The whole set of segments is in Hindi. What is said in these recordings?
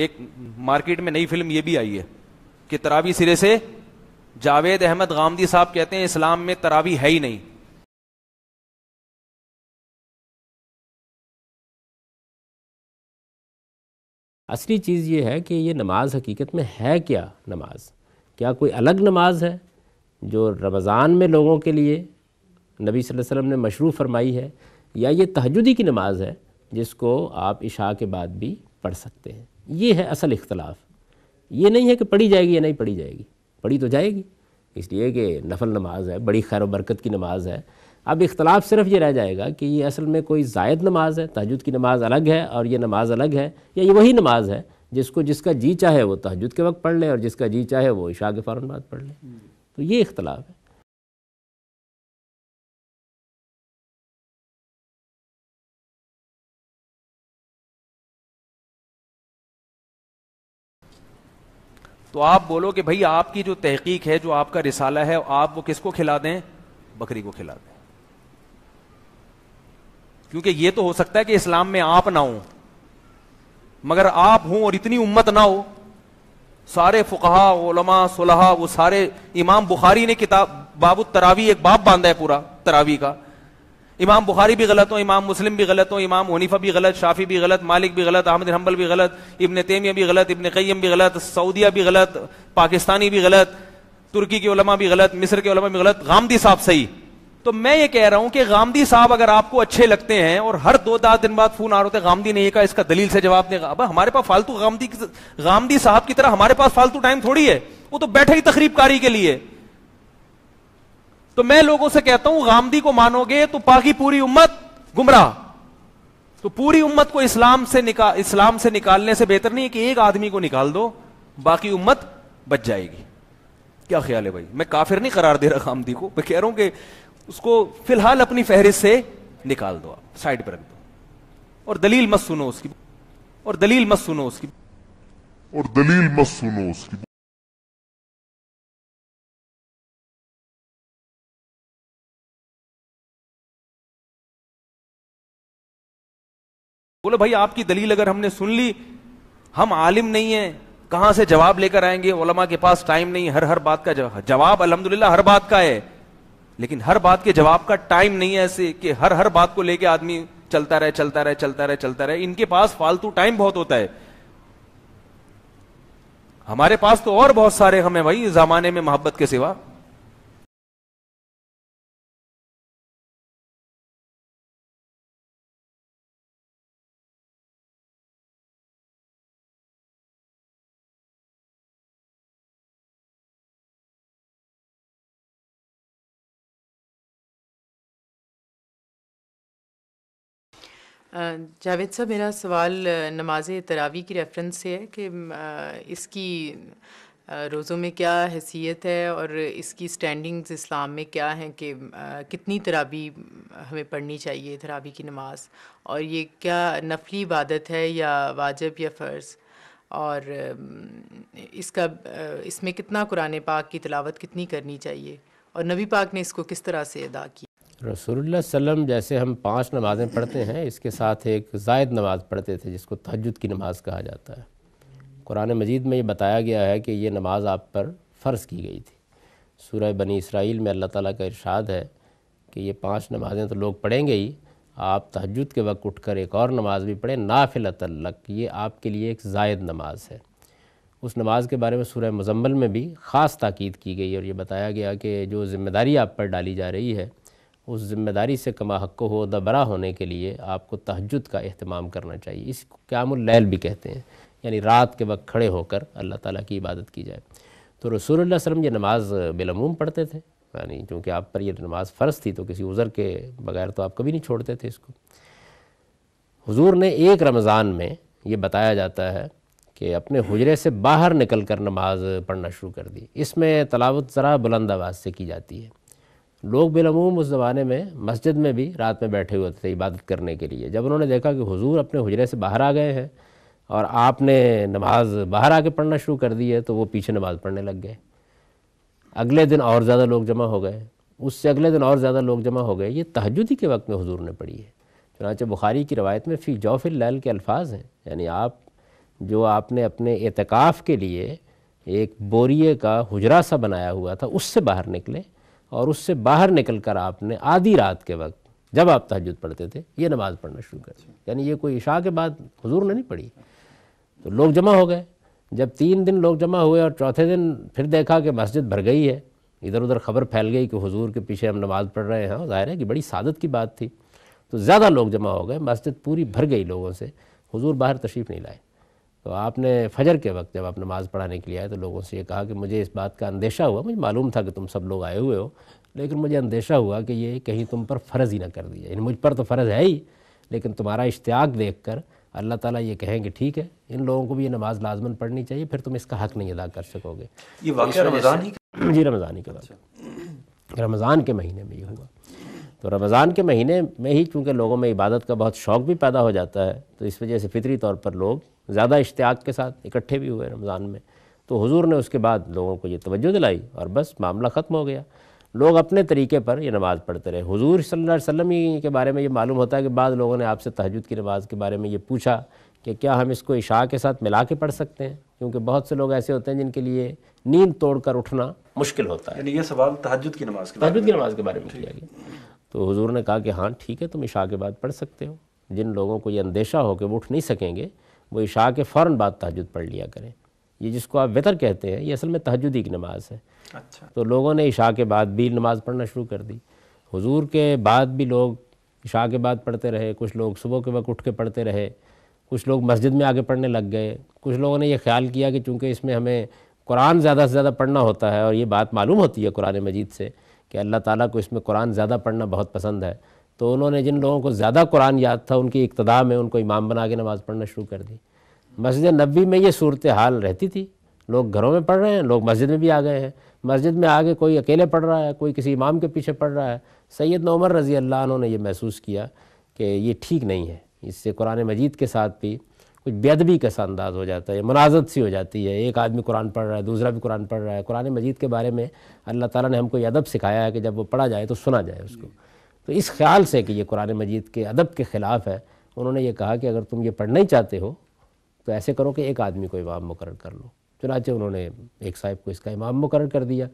एक मार्केट में नई फिल्म ये भी आई है कि तरावी सिरे से जावेद अहमद गामदी साहब कहते हैं इस्लाम में तरावी है ही नहीं असली चीज़ ये है कि ये नमाज हकीकत में है क्या नमाज क्या कोई अलग नमाज है जो रमज़ान में लोगों के लिए नबी सल्लल्लाहु अलैहि वसल्लम ने मशरू फरमाई है या ये तहजुदी की नमाज है जिसको आप इशा के बाद भी पढ़ सकते हैं ये है असल इख्तलाफ ये नहीं है कि पढ़ी जाएगी या नहीं पढ़ी जाएगी पढ़ी तो जाएगी इसलिए कि नफल नमाज है बड़ी खैर बरकत की नमाज है अब इख्तलाफ सिर्फ ये रह जाएगा कि ये असल में कोई जायद नमाज है तहजद की नमाज अलग है और ये नमाज अलग है या ये वही नमाज है जिसको जिसका जी चाहे वो तहजद के वक्त पढ़ लें और जिसका जी चाहे वो इशा के फ़ौर बाद पढ़ लें तो ये इख्तलाफ है तो आप बोलो कि भाई आपकी जो तहकीक है जो आपका रिसाला है आप वो किसको खिला दें बकरी को खिला दें क्योंकि ये तो हो सकता है कि इस्लाम में आप ना हो मगर आप हो और इतनी उम्मत ना हो सारे फुकाहा ओलमा सुलहा वो सारे इमाम बुखारी ने किताब बाबू तरावी एक बाप बांधा है पूरा तरावी का इमाम बुखारी भी गलत हो इमाम मुस्लिम भी गलत हो इमाम हनीफा भी गलत शाफी भी गलत मालिक भी गलत अहमद हम्बल भी गलत इबन तेमिया भी गलत इबन कैम भी गलत सऊदिया भी गलत पाकिस्तानी भी गलत तुर्की के उलमा भी गलत मिस्र के उलमा भी गलत गामदी साहब सही तो मैं ये कह रहा हूं कि गामदी साहब अगर आपको अच्छे लगते हैं और हर दो दस दिन बाद फोन आ रहे थे गामदी ने यह कहा इसका दलील से जवाब देगा अब हमारे पास फालतू गामदी गामदी साहब की तरह हमारे पास फालतू टाइम थोड़ी है वो तो बैठे ही तकरीबकारी के लिए तो मैं लोगों से कहता हूं गांधी को मानोगे तो पाकि पूरी उम्मत गुमराह तो पूरी उम्मत को इस्लाम से निकाल इस्लाम से निकालने से बेहतर नहीं है कि एक आदमी को निकाल दो बाकी उम्मत बच जाएगी क्या ख्याल है भाई मैं काफिर नहीं करार दे रहा गांधी को मैं कह रहा हूं कि उसको फिलहाल अपनी फहरिस्त से निकाल दो आप साइड पर रख दो और दलील मत सुनो उसकी और दलील मत सुनो उसकी और दलील मत सुनो उसकी बोले भाई आपकी दलील अगर हमने सुन ली हम आलिम नहीं है कहां से जवाब लेकर आएंगे ओलमा के पास टाइम नहीं हर हर बात का जवाब जवाब अलहमदुल्ला हर बात का है लेकिन हर बात के जवाब का टाइम नहीं है ऐसे कि हर हर बात को लेके आदमी चलता रहे चलता रहे चलता रहे चलता रहे इनके पास फालतू टाइम बहुत होता है हमारे पास तो और बहुत सारे हमें भाई जमाने में मोहब्बत के सिवा जावेद साहब मेरा सवाल नमाज तरावी की रेफरेंस से है कि इसकी रोज़ों में क्या हैसियत है और इसकी स्टैंडिंग्स इस्लाम में क्या हैं कि कितनी तरावी हमें पढ़नी चाहिए तरावी की नमाज और ये क्या नफली इबादत है या वाजब या फ़र्ज़ और इसका इसमें कितना कुरान पाक की तलावत कितनी करनी चाहिए और नबी पाक ने इसको किस तरह से अदा किया रसूल वसम जैसे हम पांच नमाज़ें पढ़ते हैं इसके साथ एक जायद नमाज़ पढ़ते थे जिसको तहजद की नमाज़ कहा जाता है कुरान मजीद में ये बताया गया है कि ये नमाज़ आप पर फ़र्ज़ की गई थी सूरह बनी इसराइल में अल्लाह ताला का इरशाद है कि ये पांच नमाज़ें तो लोग पढ़ेंगे ही आप तहजद के वक्त उठकर एक और नमाज़ भी पढ़ें तलक़ ये आपके लिए एक जायद नमाज है उस नमाज़ के बारे में सूरह मजम्मल में भी ख़ास ताक़द की गई और ये बताया गया कि जो ज़िम्मेदारी आप पर डाली जा रही है उस ज़िम्मेदारी से कमा हक को हो दबरा होने के लिए आपको तहजद का अहतमाम करना चाहिए इसको क्यामुल्लैल भी कहते हैं यानी रात के वक्त खड़े होकर अल्लाह ताला की इबादत की जाए तो रसूल वसम ये नमाज़ बिलमूम पढ़ते थे यानी चूँकि आप पर यह नमाज़ फ़र्ज़ थी तो किसी उज़र के बगैर तो आप कभी नहीं छोड़ते थे इसको हुजूर ने एक रमज़ान में ये बताया जाता है कि अपने हजरे से बाहर निकल कर नमाज पढ़ना शुरू कर दी इसमें तलावत ज़रा बुलंद आवाज़ से की जाती है लोग बिलूम उस ज़माने में मस्जिद में भी रात में बैठे हुए थे इबादत करने के लिए जब उन्होंने देखा कि हुजूर अपने हजरे से बाहर आ गए हैं और आपने नमाज बाहर आके पढ़ना शुरू कर दी है तो वो पीछे नमाज़ पढ़ने लग गए अगले दिन और ज़्यादा लोग जमा हो गए उससे अगले दिन और ज़्यादा लोग जमा हो गए ये तहजुदी के वक्त में हजूर ने पढ़ी है चुनाच बुखारी की रवायत में फ़ी जौफिल लैल के अल्फाज हैं यानी आप जो आपने अपने एतकाफ़ के लिए एक बोरिए का हजरा सा बनाया हुआ था उससे बाहर निकले और उससे बाहर निकल कर आपने आधी रात के वक्त जब आप तहजद पढ़ते थे ये नमाज़ पढ़ना शुरू कर दी यानी ये कोई इशा के बाद हजूर ने नहीं पढ़ी तो लोग जमा हो गए जब तीन दिन लोग जमा हुए और चौथे दिन फिर देखा कि मस्जिद भर गई है इधर उधर खबर फैल गई कि हुजूर के पीछे हम नमाज़ पढ़ रहे हैं ज़ाहिर है कि बड़ी सादत की बात थी तो ज़्यादा लोग जमा हो गए मस्जिद पूरी भर गई लोगों से हुजूर बाहर तशरीफ़ नहीं लाए तो आपने फजर के वक्त जब आप नमाज़ पढ़ाने के लिए आए तो लोगों से ये कहा कि मुझे इस बात का अंदेशा हुआ मुझे मालूम था कि तुम सब लोग आए हुए हो लेकिन मुझे अंदेशा हुआ कि ये कहीं तुम पर फ़र्ज़ ही ना कर दिया इन मुझ पर तो फ़र्ज़ है ही लेकिन तुम्हारा इश्तियाक देख कर अल्लाह ताला ये कहें कि ठीक है इन लोगों को भी ये नमाज़ लाजमन पढ़नी चाहिए फिर तुम इसका हक़ नहीं अदा कर सकोगे ये तो रमज़ान ही जी रमज़ान ही के रमज़ान के महीने में ये हुआ तो रमज़ान के महीने में ही चूँकि लोगों में इबादत का बहुत शौक़ भी पैदा हो जाता है तो इस वजह से फ़ितरी तौर पर लोग ज़्यादा इश्तियाक के साथ इकट्ठे भी हुए रमज़ान में तो हुजूर ने उसके बाद लोगों को ये तवज्जो दिलाई और बस मामला ख़त्म हो गया लोग अपने तरीके पर ये नमाज़ पढ़ते रहे हुजूर सल्लल्लाहु अलैहि वसल्लम के बारे में ये मालूम होता है कि बाद लोगों ने आपसे तहजद की नमाज़ के बारे में ये पूछा कि क्या हम इसको इशा के साथ मिला के पढ़ सकते हैं क्योंकि बहुत से लोग ऐसे होते हैं जिनके लिए नींद तोड़कर उठना मुश्किल होता है ये सवाल तहजद की नमाज के तहजद की नमाज के बारे में किया गया तो हुजूर ने कहा कि हाँ ठीक है तुम इशा के बाद पढ़ सकते हो जिन लोगों को ये अंदेशा हो कि वो उठ नहीं सकेंगे वो इशा के फ़ौर बाद तहजद पढ़ लिया करें ये जिसको आप वितर कहते हैं ये असल में तहजदी की नमाज़ है अच्छा तो लोगों ने इशा के बाद भी नमाज़ पढ़ना शुरू कर दी हुजूर के बाद भी लोग इशा के बाद पढ़ते रहे कुछ लोग सुबह के वक्त उठ के पढ़ते रहे कुछ लोग मस्जिद में आगे पढ़ने लग गए कुछ लोगों ने यह ख्याल किया कि चूँकि इसमें हमें कुरान ज़्यादा से ज़्यादा पढ़ना होता है और ये बात मालूम होती है कुरान मजीद से कि अल्लाह ताला को इसमें कुरान ज़्यादा पढ़ना बहुत पसंद है तो उन्होंने जिन लोगों को ज़्यादा कुरान याद था उनकी इकतदा में उनको इमाम बना के नमाज़ पढ़ना शुरू कर दी मस्जिद नबी में ये सूरत हाल रहती थी लोग घरों में पढ़ रहे हैं लोग मस्जिद में भी आ गए हैं मस्जिद में आगे कोई अकेले पढ़ रहा है कोई किसी इमाम के पीछे पढ़ रहा है सैद नमर रज़ी अल्लाह ने यह महसूस किया कि ये ठीक नहीं है इससे कुरान मजीद के साथ भी कुछ बेदबी का सा अंदाज हो जाता है मुनाजत सी हो जाती है एक आदमी कुरान पढ़ रहा है दूसरा भी कुरान पढ़ रहा है कुरान मजीद के बारे में अल्लाह ताला ने हमको अदब सिखाया है कि जब वो पढ़ा जाए तो सुना जाए उसको तो इस ख्याल से कि ये कुरान मजीद के अदब के ख़िलाफ़ है उन्होंने ये कहा कि अगर तुम ये पढ़ना ही चाहते हो तो ऐसे करो कि एक आदमी को इमाम मुकर कर लो चुनाचे उन्होंने एक साहिब को इसका इमाम मुकर कर दिया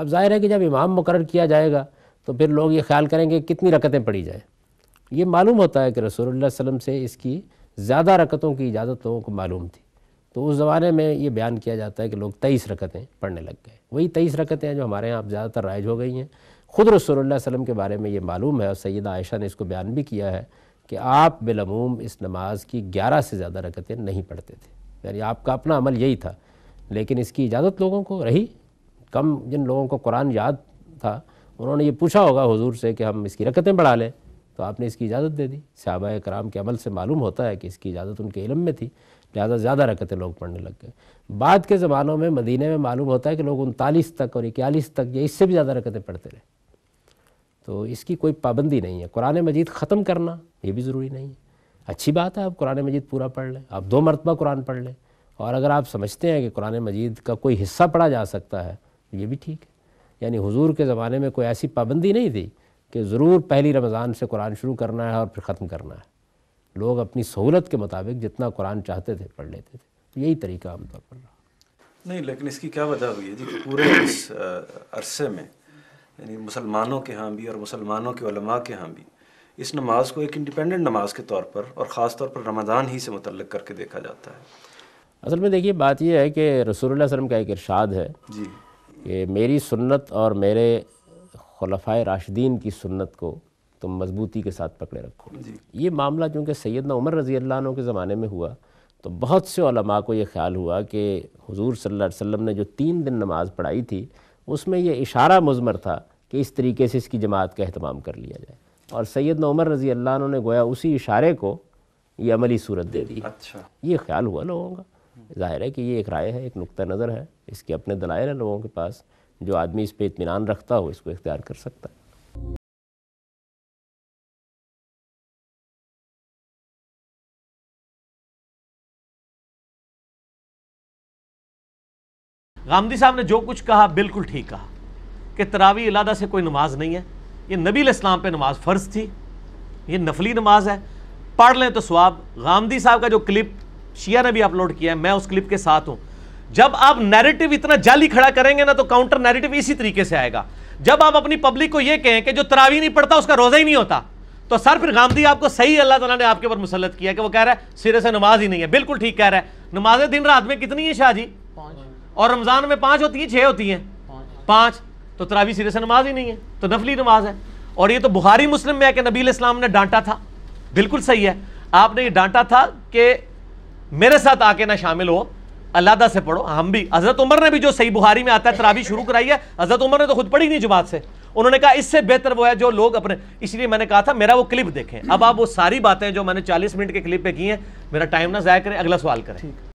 अब जाहिर है कि जब इमाम मुकर किया जाएगा तो फिर लोग ये ख्याल करेंगे कितनी रकतें पढ़ी जाएँ ये मालूम होता है कि रसूल वसम से इसकी ज़्यादा रकतों की इजाज़त लोगों को मालूम थी तो उस ज़माने में ये बयान किया जाता है कि लोग तेईस रकतें पढ़ने लग गए वही तेईस रकतें जो हमारे यहाँ अब ज़्यादातर राइज हो गई हैं ख़ुद रसोल्ला वसम के बारे में ये मालूम है और सैद आयशा ने इसको बयान भी किया है कि आप बिलमूम इस नमाज की ग्यारह से ज़्यादा रकतें नहीं पढ़ते थे यानी आपका अपना अमल यही था लेकिन इसकी इजाज़त लोगों को रही कम जिन लोगों को कुरान याद था उन्होंने ये पूछा होगा हुजूर से कि हम इसकी रकतें बढ़ा लें तो आपने इसकी इजाज़त दे दी सहाबा कराम के अमल से मालूम होता है कि इसकी इजाज़त उनके इलम में थी लिहाजा ज़्यादा रकतें लोग पढ़ने लग गए बाद के ज़मानों में मदीने में मालूम होता है कि लोग उनतालीस तक और इक्यालीस तक या इससे भी ज़्यादा रकतें पढ़ते रहे तो इसकी कोई पाबंदी नहीं है कुरान मजीद ख़त्म करना ये भी ज़रूरी नहीं है अच्छी बात है आप कुरान मजीद पूरा पढ़ लें आप दो मरतबा कुरान पढ़ लें और अगर आप समझते हैं कि कुरान मजीद का कोई हिस्सा पढ़ा जा सकता है ये भी ठीक है यानी हुजूर के ज़माने में कोई ऐसी पाबंदी नहीं थी कि ज़रूर पहली रमज़ान से कुरान शुरू करना है और फिर ख़त्म करना है लोग अपनी सहूलत के मुताबिक जितना कुरान चाहते थे पढ़ लेते थे तो यही तरीका आमतौर पर रहा नहीं लेकिन इसकी क्या वजह हुई है जी पूरे इस अरसे में यानी मुसलमानों के यहाँ भी और मुसलमानों के उलमा के यहाँ भी इस नमाज को एक इंडिपेंडेंट नमाज के तौर पर और ख़ास तौर पर रमज़ान ही से मुतल करके देखा जाता है असल में देखिए बात यह है कि रसूल वसम का एक इरशाद है जी कि मेरी सुन्नत और मेरे खलफ़ा राशिदीन की सुन्नत को तुम मजबूती के साथ पकड़े रखो ये मामला चूँकि सैदना उमर रज़ी अल्लाह के ज़माने में हुआ तो बहुत से उलमा को ये ख्याल हुआ कि हुजूर सल्लल्लाहु अलैहि वसल्लम ने जो तीन दिन नमाज़ पढ़ाई थी उसमें यह इशारा मुजमर था कि इस तरीके से इसकी जमात का अहतमाम कर लिया जाए और सैद नमर रज़ी अल्लाह ने गोया उसी इशारे को ये अमली सूरत दे दी अच्छा ये ख्याल हुआ लोगों का ज़ाहिर है कि ये एक राय है एक नुक़ नज़र है इसके अपने दलाइल हैं लोगों के पास जो आदमी इस पर इतमान रखता हो इसको इख्तियार कर सकता है गांधी साहब ने जो कुछ कहा बिल्कुल ठीक कहा कि तरावी अलादा से कोई नमाज नहीं है ये नबी इस्लाम पे नमाज फ़र्ज थी ये नफली नमाज है पढ़ लें तो स्वाब गामदी साहब का जो क्लिप शिया ने भी अपलोड किया है मैं उस क्लिप के साथ हूँ जब आप नैरेटिव इतना जाली खड़ा करेंगे ना तो काउंटर नैरेटिव इसी तरीके से आएगा जब आप अपनी पब्लिक को ये कहें कि जो तरावी नहीं पढ़ता उसका रोज़ा ही नहीं होता तो सर फिर गांधी आपको सही अल्लाह तला ने आपके ऊपर मुसलत किया कि वो कह रहा है सिरे से नमाज ही नहीं है बिल्कुल ठीक कह रहा है नमाजें दिन रात में कितनी है शाह जी और रमज़ान में पांच होती है छह होती हैं पांच। तो तरावी सिरे से नमाज ही नहीं है तो नफली नमाज है और ये तो बुखारी मुस्लिम में है कि नबी इस्लाम ने डांटा था बिल्कुल सही है आपने ये डांटा था कि मेरे साथ आके ना शामिल हो अलादा से पढ़ो हम भी हज़रत उमर ने भी जो सही बुहारी में आता है तरावी शुरू कराई है हज़रत उमर ने तो खुद पढ़ी नहीं जुबात से उन्होंने कहा इससे बेहतर वो है जो लोग अपने इसलिए मैंने कहा था मेरा वो क्लिप देखें अब आप वो सारी बातें जो मैंने 40 मिनट के क्लिप पे की हैं मेरा टाइम ना ज़ाया करें अगला सवाल करें